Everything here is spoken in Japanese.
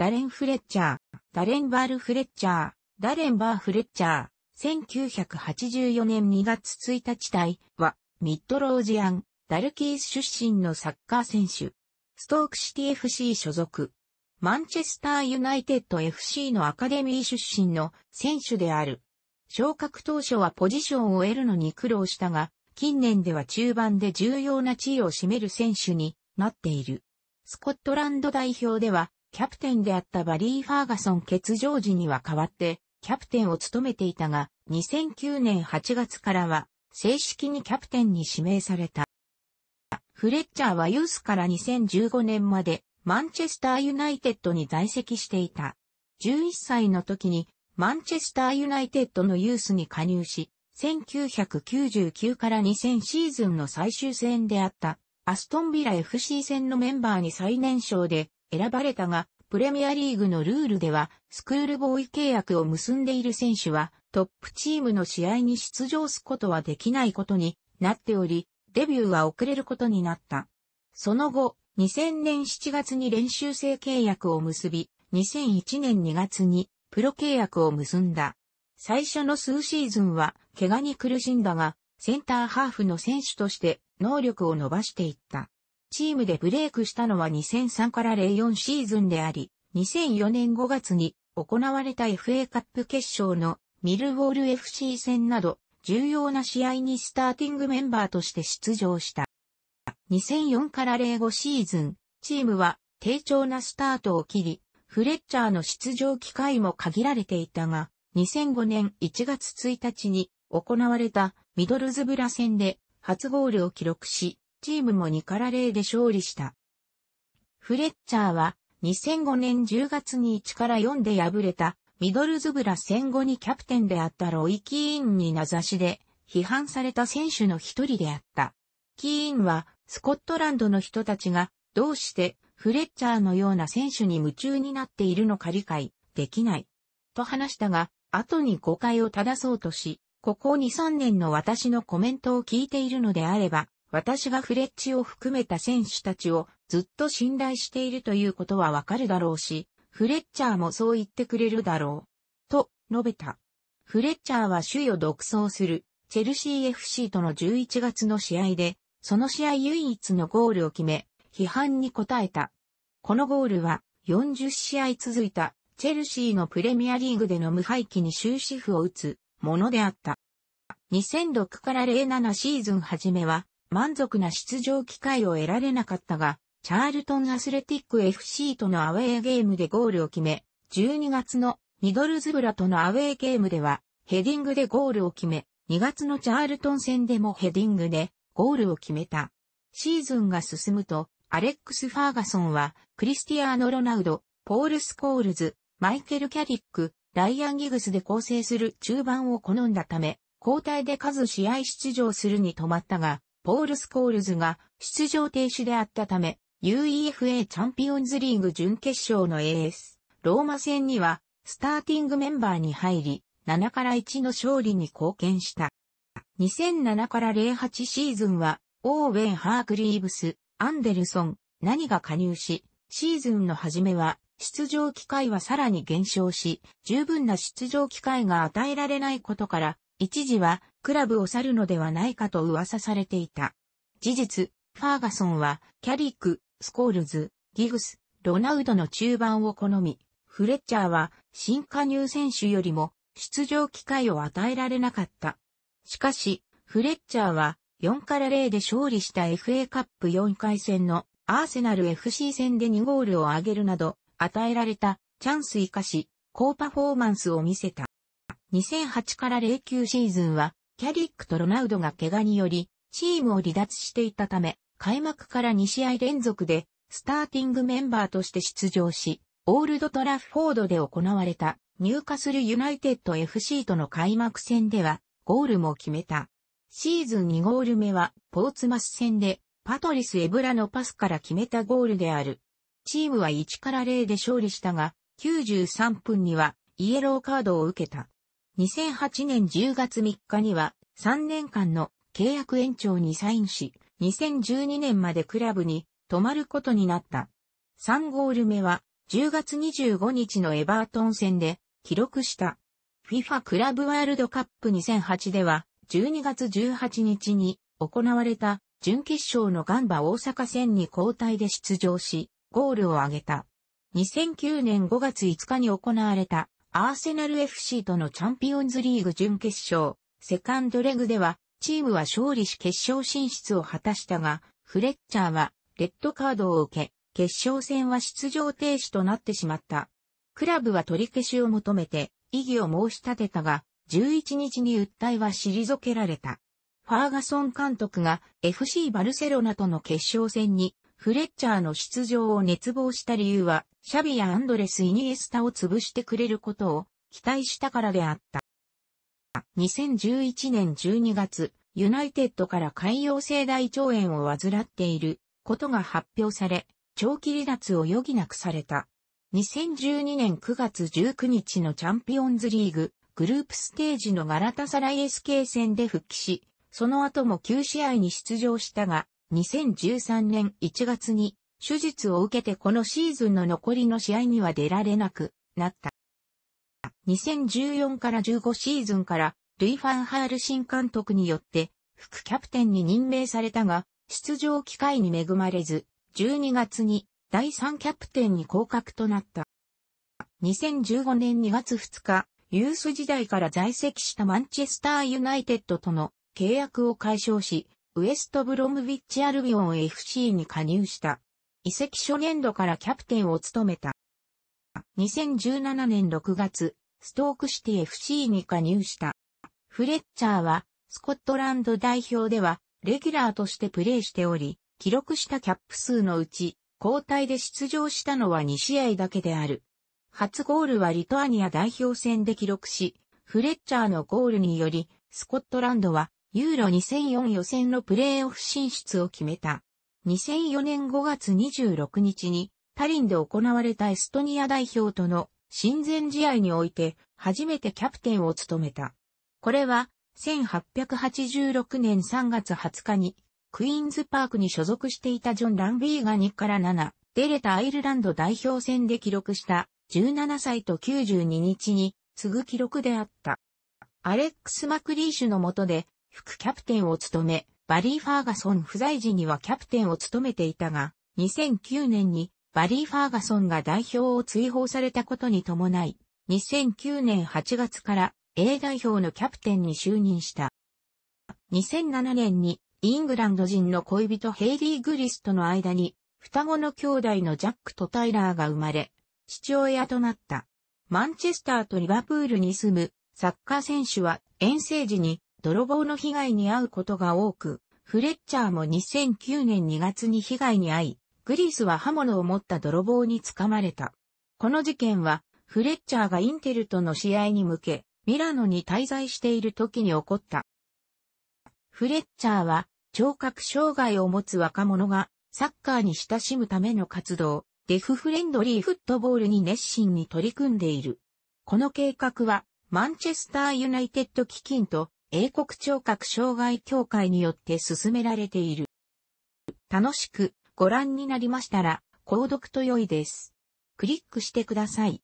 ダレン・フレッチャー、ダレンバール・フレッチャー、ダレンバー・フレッチャー、1984年2月1日隊は、ミッドロージアン、ダルキース出身のサッカー選手。ストークシティ FC 所属。マンチェスターユナイテッド FC のアカデミー出身の選手である。昇格当初はポジションを得るのに苦労したが、近年では中盤で重要な地位を占める選手になっている。スコットランド代表ではキャプテンであったバリー・ファーガソン欠場時には代わって、キャプテンを務めていたが、2009年8月からは、正式にキャプテンに指名された。フレッチャーはユースから2015年まで、マンチェスターユナイテッドに在籍していた。11歳の時に、マンチェスターユナイテッドのユースに加入し、1999から2000シーズンの最終戦であった、アストンビラ FC 戦のメンバーに最年少で選ばれたが、プレミアリーグのルールでは、スクールボーイ契約を結んでいる選手は、トップチームの試合に出場すことはできないことになっており、デビューは遅れることになった。その後、2000年7月に練習生契約を結び、2001年2月にプロ契約を結んだ。最初の数シーズンは怪我に苦しんだが、センターハーフの選手として能力を伸ばしていった。チームでブレイクしたのは2003から04シーズンであり、2004年5月に行われた FA カップ決勝のミルウォール FC 戦など、重要な試合にスターティングメンバーとして出場した。2004から05シーズン、チームは低調なスタートを切り、フレッチャーの出場機会も限られていたが、2005年1月1日に行われたミドルズブラ戦で初ゴールを記録し、チームも2から0で勝利した。フレッチャーは2005年10月に1から4で敗れたミドルズブラ戦後にキャプテンであったロイ・キーンに名指しで批判された選手の一人であった。キーンはスコットランドの人たちがどうしてフレッチャーのような選手に夢中になっているのか理解できない。と話したが、後に誤解を正そうとし、ここ2、3年の私のコメントを聞いているのであれば、私がフレッチを含めた選手たちをずっと信頼しているということはわかるだろうし、フレッチャーもそう言ってくれるだろう。と、述べた。フレッチャーは主位を独走する、チェルシー FC との11月の試合で、その試合唯一のゴールを決め、批判に応えた。このゴールは、40試合続いた、チェルシーのプレミアリーグでの無敗期に終止符を打つ、ものであった。2006から07シーズン初めは、満足な出場機会を得られなかったが、チャールトンアスレティック FC とのアウェーゲームでゴールを決め、12月のミドルズブラとのアウェーゲームでは、ヘディングでゴールを決め、2月のチャールトン戦でもヘディングでゴールを決めた。シーズンが進むと、アレックス・ファーガソンは、クリスティアーノ・ロナウド、ポール・スコールズ、マイケル・キャリック、ライアン・ギグスで構成する中盤を好んだため、交代で数試合出場するに止まったが、ポール・スコールズが出場停止であったため、UEFA チャンピオンズリーグ準決勝の AS、ローマ戦には、スターティングメンバーに入り、7から1の勝利に貢献した。2007から08シーズンは、オーウェン・ハークリーブス、アンデルソン、何が加入し、シーズンの初めは、出場機会はさらに減少し、十分な出場機会が与えられないことから、一時はクラブを去るのではないかと噂されていた。事実、ファーガソンはキャリック、スコールズ、ギグス、ロナウドの中盤を好み、フレッチャーは新加入選手よりも出場機会を与えられなかった。しかし、フレッチャーは4から0で勝利した FA カップ4回戦のアーセナル FC 戦で2ゴールを挙げるなど、与えられたチャンス生かし、高パフォーマンスを見せた。2008から09シーズンは、キャリックとロナウドが怪我により、チームを離脱していたため、開幕から2試合連続で、スターティングメンバーとして出場し、オールドトラフフォードで行われた、ニューカスルユナイテッド FC との開幕戦では、ゴールも決めた。シーズン2ゴール目は、ポーツマス戦で、パトリス・エブラのパスから決めたゴールである。チームは1から0で勝利したが、93分には、イエローカードを受けた。2008年10月3日には3年間の契約延長にサインし、2012年までクラブに泊まることになった。3ゴール目は10月25日のエバートン戦で記録した。FIFA クラブワールドカップ2008では12月18日に行われた準決勝のガンバ大阪戦に交代で出場し、ゴールを挙げた。2009年5月5日に行われたアーセナル FC とのチャンピオンズリーグ準決勝、セカンドレグでは、チームは勝利し決勝進出を果たしたが、フレッチャーは、レッドカードを受け、決勝戦は出場停止となってしまった。クラブは取り消しを求めて、異議を申し立てたが、11日に訴えは退けられた。ファーガソン監督が FC バルセロナとの決勝戦にフレッチャーの出場を熱望した理由は、シャビやアンドレス・イニエスタを潰してくれることを期待したからであった。2011年12月、ユナイテッドから海洋性大腸炎を患っていることが発表され、長期離脱を余儀なくされた。2012年9月19日のチャンピオンズリーグ、グループステージのガラタサライ SK 戦で復帰し、その後も9試合に出場したが、2013年1月に手術を受けてこのシーズンの残りの試合には出られなくなった。2014から15シーズンからルイ・ファンハール新監督によって副キャプテンに任命されたが出場機会に恵まれず12月に第3キャプテンに降格となった。2015年2月2日、ユース時代から在籍したマンチェスターユナイテッドとの契約を解消し、ウエストブロムビッチアルビオン FC に加入した。移籍初年度からキャプテンを務めた。2017年6月、ストークシティ FC に加入した。フレッチャーは、スコットランド代表では、レギュラーとしてプレーしており、記録したキャップ数のうち、交代で出場したのは2試合だけである。初ゴールはリトアニア代表戦で記録し、フレッチャーのゴールにより、スコットランドはユーロ2004予選のプレーオフ進出を決めた。2004年5月26日にタリンで行われたエストニア代表との親善試合において初めてキャプテンを務めた。これは1886年3月20日にクイーンズパークに所属していたジョン・ランビーが2から7出れたアイルランド代表戦で記録した17歳と92日に次ぐ記録であった。アレックス・マクリーシュの下で副キャプテンを務め、バリー・ファーガソン不在時にはキャプテンを務めていたが、2009年にバリー・ファーガソンが代表を追放されたことに伴い、2009年8月から A 代表のキャプテンに就任した。2007年にイングランド人の恋人ヘイリー・グリスとの間に双子の兄弟のジャックとタイラーが生まれ、父親となった。マンチェスターとリバプールに住むサッカー選手は遠征時に泥棒の被害に遭うことが多く、フレッチャーも2009年2月に被害に遭い、グリースは刃物を持った泥棒に掴まれた。この事件は、フレッチャーがインテルとの試合に向け、ミラノに滞在している時に起こった。フレッチャーは、聴覚障害を持つ若者が、サッカーに親しむための活動、デフフレンドリーフットボールに熱心に取り組んでいる。この計画は、マンチェスターユナイテッド基金と英国聴覚障害協会によって進められている。楽しくご覧になりましたら、購読と良いです。クリックしてください。